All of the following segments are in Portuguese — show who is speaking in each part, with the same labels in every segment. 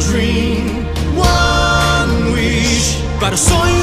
Speaker 1: dream, one wish, but I saw you.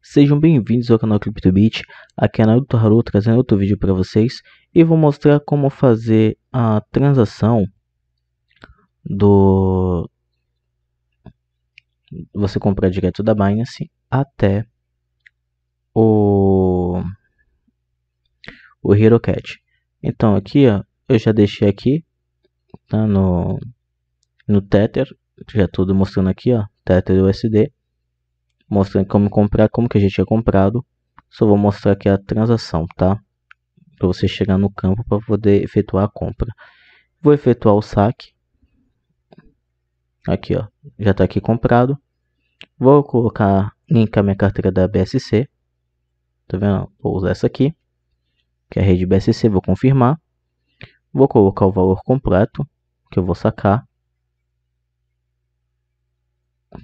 Speaker 1: Sejam bem-vindos ao canal CryptoBit, aqui é Naruto Haru trazendo outro vídeo para vocês e vou mostrar como fazer a transação do você comprar direto da Binance até o o HeroCat. Então aqui ó, eu já deixei aqui tá no no Tether, já tudo mostrando aqui ó, Tether USD mostrando como comprar, como que a gente tinha comprado. Só vou mostrar aqui a transação, tá? Para você chegar no campo para poder efetuar a compra. Vou efetuar o saque. Aqui, ó, já está aqui comprado. Vou colocar, link a minha carteira da BSC. Tá vendo? Vou usar essa aqui, que é a rede BSC, vou confirmar. Vou colocar o valor completo que eu vou sacar.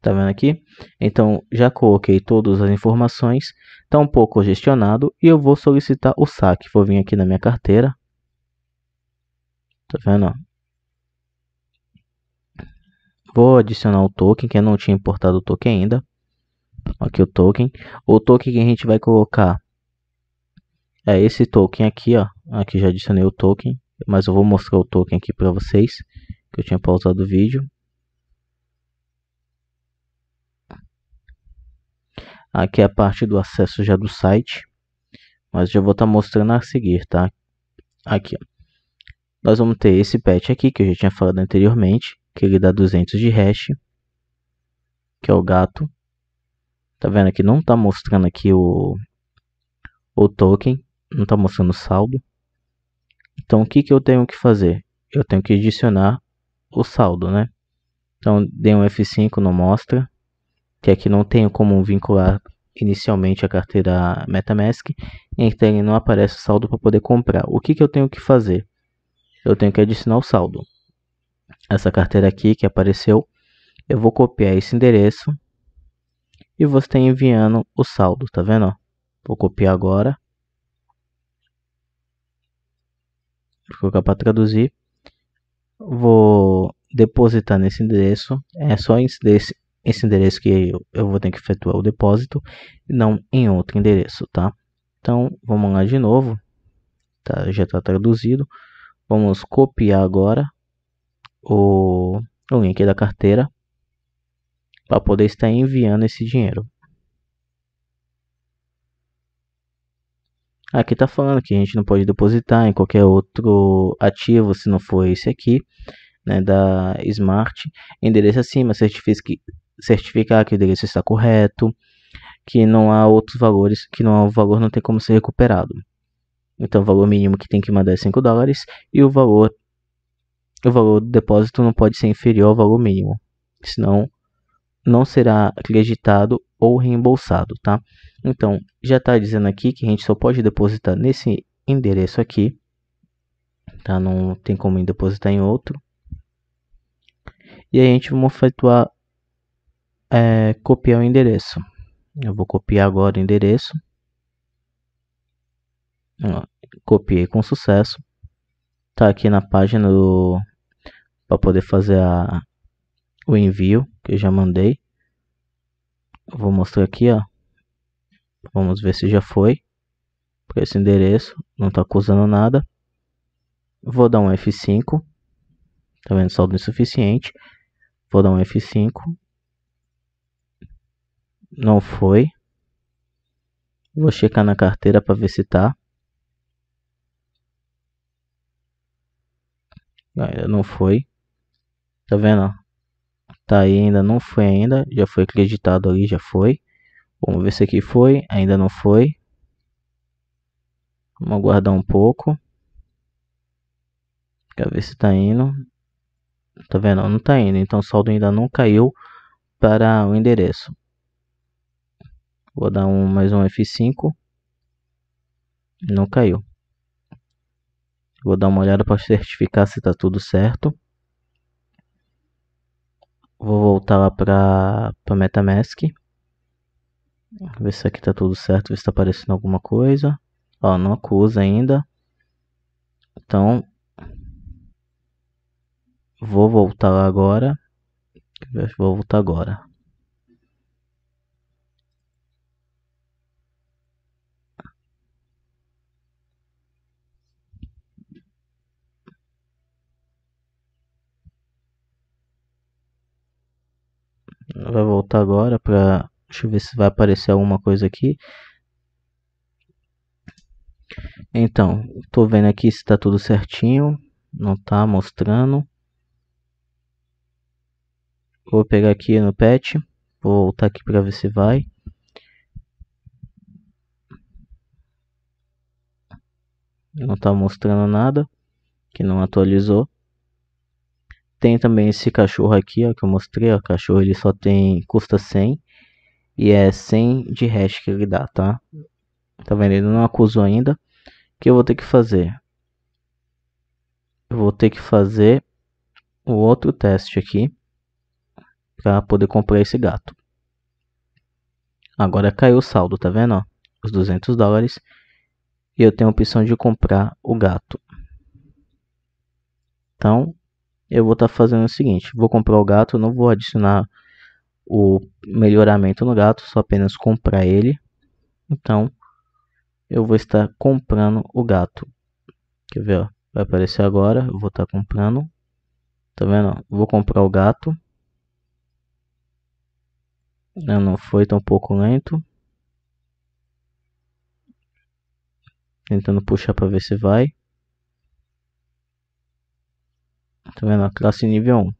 Speaker 1: Tá vendo aqui? Então, já coloquei todas as informações. Está um pouco congestionado e eu vou solicitar o saque. Vou vir aqui na minha carteira. Tá vendo? Vou adicionar o token, que eu não tinha importado o token ainda. Aqui o token. O token que a gente vai colocar é esse token aqui, ó. Aqui já adicionei o token, mas eu vou mostrar o token aqui para vocês, que eu tinha pausado o vídeo. Aqui é a parte do acesso já do site, mas já vou estar tá mostrando a seguir, tá? Aqui, ó. Nós vamos ter esse patch aqui, que eu já tinha falado anteriormente, que ele dá 200 de hash, que é o gato. Tá vendo aqui? Não tá mostrando aqui o, o token, não tá mostrando o saldo. Então, o que, que eu tenho que fazer? Eu tenho que adicionar o saldo, né? Então, dei um F5 não mostra que aqui é não tenho como vincular inicialmente a carteira MetaMask, então ele não aparece o saldo para poder comprar. O que, que eu tenho que fazer? Eu tenho que adicionar o saldo. Essa carteira aqui que apareceu, eu vou copiar esse endereço e você está enviando o saldo, tá vendo? Vou copiar agora. Vou colocar para traduzir. Vou depositar nesse endereço. É só esse, esse endereço que eu, vou ter que efetuar o depósito e não em outro endereço, tá? Então, vamos lá de novo. Tá, já está traduzido. Vamos copiar agora o, o link da carteira para poder estar enviando esse dinheiro. Aqui está falando que a gente não pode depositar em qualquer outro ativo se não for esse aqui, né, da Smart. Endereço acima certifique, certificar que o endereço está correto, que não há outros valores, que não há, o valor não tem como ser recuperado. Então o valor mínimo que tem que mandar é 5 dólares e o valor o valor do depósito não pode ser inferior ao valor mínimo, senão não será acreditado ou reembolsado, tá? Então, já está dizendo aqui que a gente só pode depositar nesse endereço aqui, tá? Não tem como depositar em outro. E aí a gente vai efetuar é, copiar o endereço. Eu vou copiar agora o endereço. Copiei com sucesso. Tá aqui na página para poder fazer a, o envio que eu já mandei. Eu vou mostrar aqui, ó. Vamos ver se já foi esse endereço. Não está acusando nada. Vou dar um F5. Tá vendo? Saldo insuficiente. Vou dar um F5 não foi. Vou checar na carteira para ver se tá. Ainda não foi. Tá vendo? Tá aí, ainda não foi ainda. Já foi acreditado ali, já foi. Vamos ver se aqui foi. Ainda não foi. Vamos aguardar um pouco. Quer ver se tá indo. Tá vendo? Não tá indo. Então o saldo ainda não caiu para o endereço. Vou dar um, mais um F5. Não caiu. Vou dar uma olhada para certificar se está tudo certo. Vou voltar lá para Metamask. Ver se aqui está tudo certo, ver se está aparecendo alguma coisa. Ó, não acusa ainda. Então, vou voltar lá agora. Vou voltar agora. vai voltar agora para deixa eu ver se vai aparecer alguma coisa aqui. Então, tô vendo aqui se está tudo certinho, não tá mostrando. Vou pegar aqui no patch, vou voltar aqui para ver se vai. Não tá mostrando nada, que não atualizou. Tem também esse cachorro aqui, ó, que eu mostrei, ó, o cachorro ele só tem, custa 100 e é 100 de hash que ele dá, tá? Tá vendo? Ele não acusou ainda. O que eu vou ter que fazer? Eu vou ter que fazer o outro teste aqui para poder comprar esse gato. Agora caiu o saldo, tá vendo? Ó, os 200 dólares. E eu tenho a opção de comprar o gato. Então, eu vou estar tá fazendo o seguinte: vou comprar o gato, não vou adicionar o melhoramento no gato, só apenas comprar ele. Então, eu vou estar comprando o gato. Quer ver? Ó, vai aparecer agora. Eu vou estar tá comprando. Tá vendo? Vou comprar o gato. Né, não foi tão pouco lento. Tentando puxar para ver se vai. Tá vendo? A classe nível 1.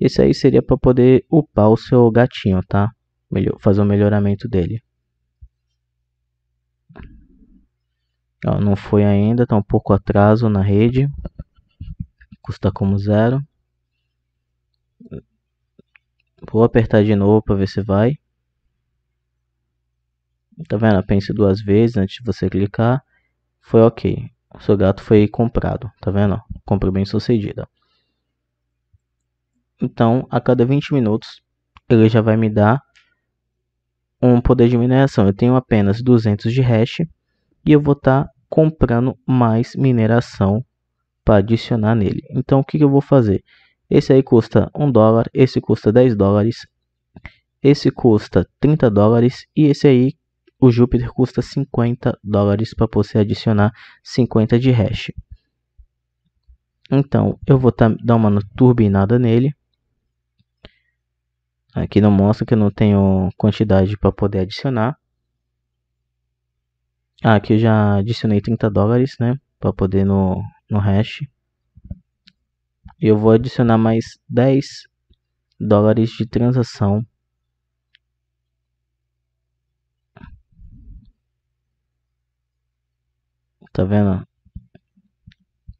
Speaker 1: Esse aí seria para poder upar o seu gatinho, tá? Melhor, fazer o melhoramento dele. Ó, não foi ainda, tá um pouco atraso na rede. Custa como zero. Vou apertar de novo para ver se vai. Tá vendo? Pense duas vezes antes de você clicar. Foi ok. O seu gato foi comprado, tá vendo? Compra bem sucedida. Então, a cada 20 minutos, ele já vai me dar um poder de mineração. Eu tenho apenas 200 de hash e eu vou estar tá comprando mais mineração para adicionar nele. Então, o que, que eu vou fazer? Esse aí custa 1 dólar, esse custa 10 dólares, esse custa 30 dólares e esse aí o Jupyter custa 50 dólares para você adicionar 50 de hash. Então, eu vou dar uma turbinada nele. Aqui não mostra que eu não tenho quantidade para poder adicionar. Ah, aqui eu já adicionei 30 dólares, né? Para poder no, no hash. Eu vou adicionar mais 10 dólares de transação Tá vendo?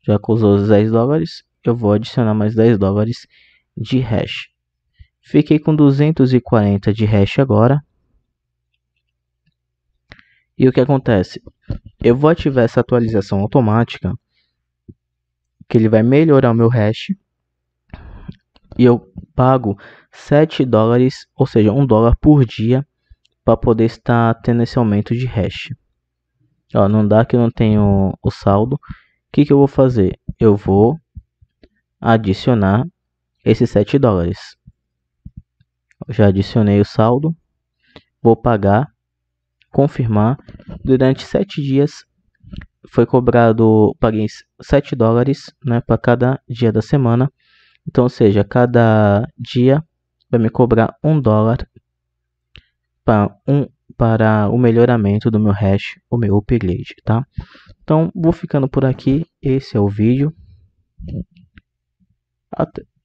Speaker 1: Já causou os 10 dólares, eu vou adicionar mais 10 dólares de hash. Fiquei com 240 de hash agora. E o que acontece? Eu vou ativar essa atualização automática, que ele vai melhorar o meu hash. E eu pago 7 dólares, ou seja, 1 dólar por dia, para poder estar tendo esse aumento de hash. Ó, não dá que eu não tenho o saldo. O que, que eu vou fazer? Eu vou adicionar esses 7 dólares. Eu já adicionei o saldo. Vou pagar, confirmar. Durante 7 dias foi cobrado, paguei 7 dólares né, para cada dia da semana. Então, ou seja, cada dia vai me cobrar 1 dólar para um para o melhoramento do meu hash, o meu upgrade, tá? Então, vou ficando por aqui, esse é o vídeo.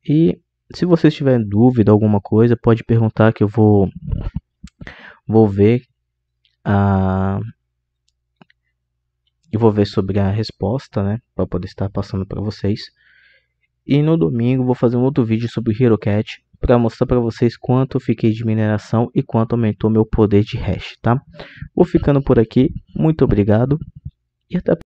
Speaker 1: E se vocês tiverem dúvida, alguma coisa, pode perguntar que eu vou, vou ver a... Ah, e vou ver sobre a resposta, né? Para poder estar passando para vocês. E no domingo vou fazer um outro vídeo sobre o HeroCat para mostrar para vocês quanto eu fiquei de mineração e quanto aumentou meu poder de hash, tá? Vou ficando por aqui. Muito obrigado e até